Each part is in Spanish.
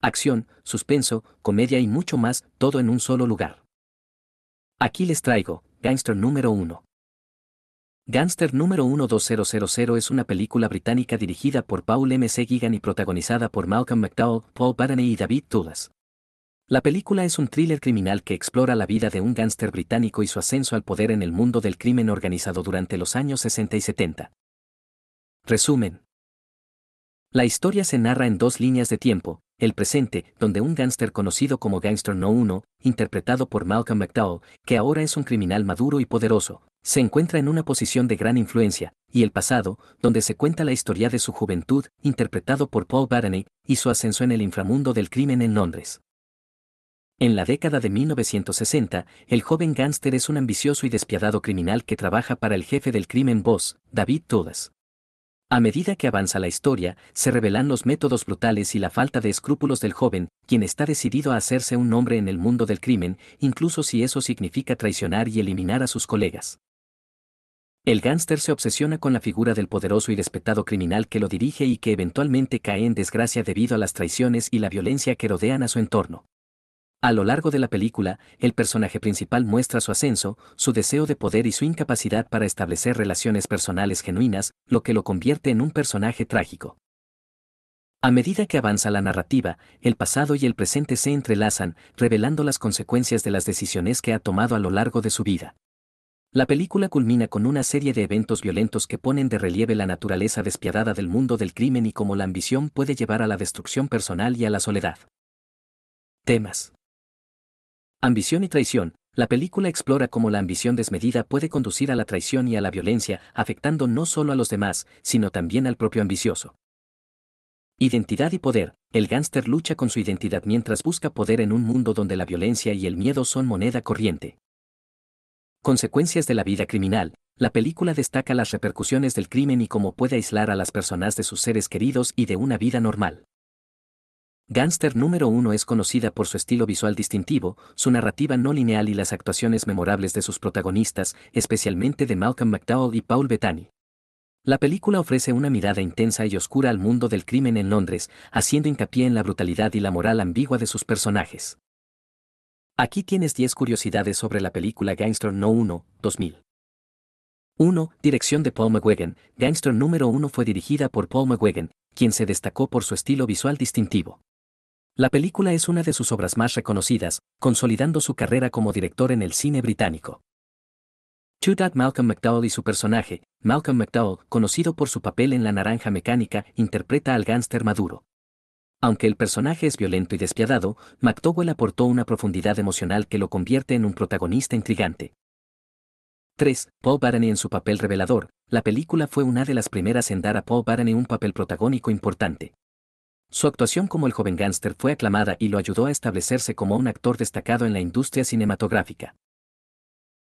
acción, suspenso, comedia y mucho más, todo en un solo lugar. Aquí les traigo, Gangster número 1. Gangster número 12000 es una película británica dirigida por Paul M. C. Gigan y protagonizada por Malcolm McDowell, Paul Barney y David Tullas. La película es un thriller criminal que explora la vida de un gángster británico y su ascenso al poder en el mundo del crimen organizado durante los años 60 y 70. Resumen. La historia se narra en dos líneas de tiempo, el presente, donde un gángster conocido como Gangster No 1, interpretado por Malcolm McDowell, que ahora es un criminal maduro y poderoso, se encuentra en una posición de gran influencia, y el pasado, donde se cuenta la historia de su juventud, interpretado por Paul Barney, y su ascenso en el inframundo del crimen en Londres. En la década de 1960, el joven gángster es un ambicioso y despiadado criminal que trabaja para el jefe del crimen boss, David Todas. A medida que avanza la historia, se revelan los métodos brutales y la falta de escrúpulos del joven, quien está decidido a hacerse un nombre en el mundo del crimen, incluso si eso significa traicionar y eliminar a sus colegas. El gángster se obsesiona con la figura del poderoso y respetado criminal que lo dirige y que eventualmente cae en desgracia debido a las traiciones y la violencia que rodean a su entorno. A lo largo de la película, el personaje principal muestra su ascenso, su deseo de poder y su incapacidad para establecer relaciones personales genuinas, lo que lo convierte en un personaje trágico. A medida que avanza la narrativa, el pasado y el presente se entrelazan, revelando las consecuencias de las decisiones que ha tomado a lo largo de su vida. La película culmina con una serie de eventos violentos que ponen de relieve la naturaleza despiadada del mundo del crimen y cómo la ambición puede llevar a la destrucción personal y a la soledad. Temas Ambición y traición. La película explora cómo la ambición desmedida puede conducir a la traición y a la violencia, afectando no solo a los demás, sino también al propio ambicioso. Identidad y poder. El gángster lucha con su identidad mientras busca poder en un mundo donde la violencia y el miedo son moneda corriente. Consecuencias de la vida criminal. La película destaca las repercusiones del crimen y cómo puede aislar a las personas de sus seres queridos y de una vida normal. Gangster número uno es conocida por su estilo visual distintivo, su narrativa no lineal y las actuaciones memorables de sus protagonistas, especialmente de Malcolm McDowell y Paul Bettany. La película ofrece una mirada intensa y oscura al mundo del crimen en Londres, haciendo hincapié en la brutalidad y la moral ambigua de sus personajes. Aquí tienes 10 curiosidades sobre la película Gangster No 1, 2000. 1. Dirección de Paul McGuigan. Gangster número 1 fue dirigida por Paul McGuigan, quien se destacó por su estilo visual distintivo. La película es una de sus obras más reconocidas, consolidando su carrera como director en el cine británico. Dad Malcolm McDowell y su personaje, Malcolm McDowell, conocido por su papel en La Naranja Mecánica, interpreta al gánster maduro. Aunque el personaje es violento y despiadado, McDowell aportó una profundidad emocional que lo convierte en un protagonista intrigante. 3. Paul Barney en su papel revelador. La película fue una de las primeras en dar a Paul Barney un papel protagónico importante. Su actuación como el joven gánster fue aclamada y lo ayudó a establecerse como un actor destacado en la industria cinematográfica.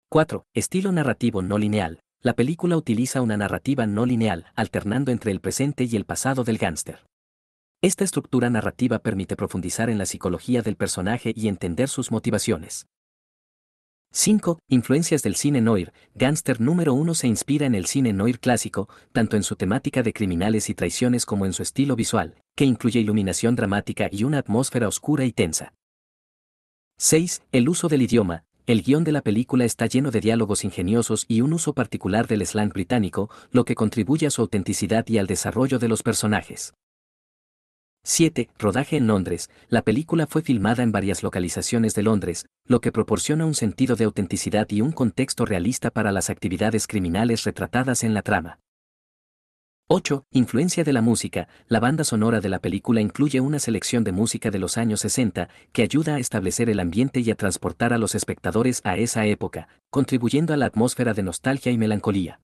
4. Estilo narrativo no lineal. La película utiliza una narrativa no lineal, alternando entre el presente y el pasado del gánster. Esta estructura narrativa permite profundizar en la psicología del personaje y entender sus motivaciones. 5. Influencias del cine noir. Gangster número 1 se inspira en el cine noir clásico, tanto en su temática de criminales y traiciones como en su estilo visual, que incluye iluminación dramática y una atmósfera oscura y tensa. 6. El uso del idioma. El guión de la película está lleno de diálogos ingeniosos y un uso particular del slang británico, lo que contribuye a su autenticidad y al desarrollo de los personajes. 7. Rodaje en Londres. La película fue filmada en varias localizaciones de Londres, lo que proporciona un sentido de autenticidad y un contexto realista para las actividades criminales retratadas en la trama. 8. Influencia de la música. La banda sonora de la película incluye una selección de música de los años 60 que ayuda a establecer el ambiente y a transportar a los espectadores a esa época, contribuyendo a la atmósfera de nostalgia y melancolía.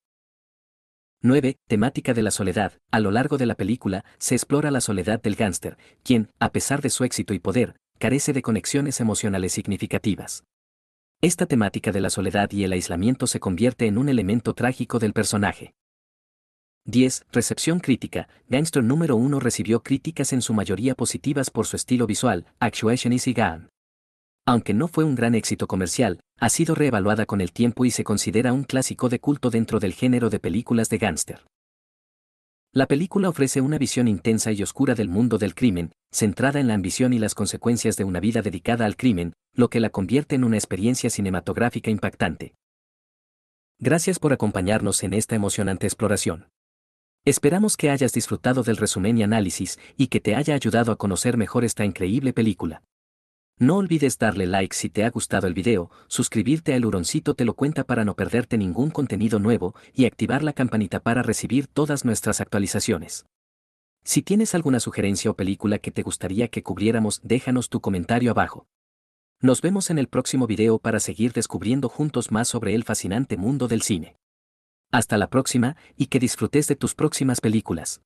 9. Temática de la soledad. A lo largo de la película, se explora la soledad del gánster quien, a pesar de su éxito y poder, carece de conexiones emocionales significativas. Esta temática de la soledad y el aislamiento se convierte en un elemento trágico del personaje. 10. Recepción crítica. Gangster número 1 recibió críticas en su mayoría positivas por su estilo visual, Actuation y Gun. Aunque no fue un gran éxito comercial, ha sido reevaluada con el tiempo y se considera un clásico de culto dentro del género de películas de gánster. La película ofrece una visión intensa y oscura del mundo del crimen, centrada en la ambición y las consecuencias de una vida dedicada al crimen, lo que la convierte en una experiencia cinematográfica impactante. Gracias por acompañarnos en esta emocionante exploración. Esperamos que hayas disfrutado del resumen y análisis y que te haya ayudado a conocer mejor esta increíble película. No olvides darle like si te ha gustado el video, suscribirte al Huroncito te lo cuenta para no perderte ningún contenido nuevo y activar la campanita para recibir todas nuestras actualizaciones. Si tienes alguna sugerencia o película que te gustaría que cubriéramos, déjanos tu comentario abajo. Nos vemos en el próximo video para seguir descubriendo juntos más sobre el fascinante mundo del cine. Hasta la próxima y que disfrutes de tus próximas películas.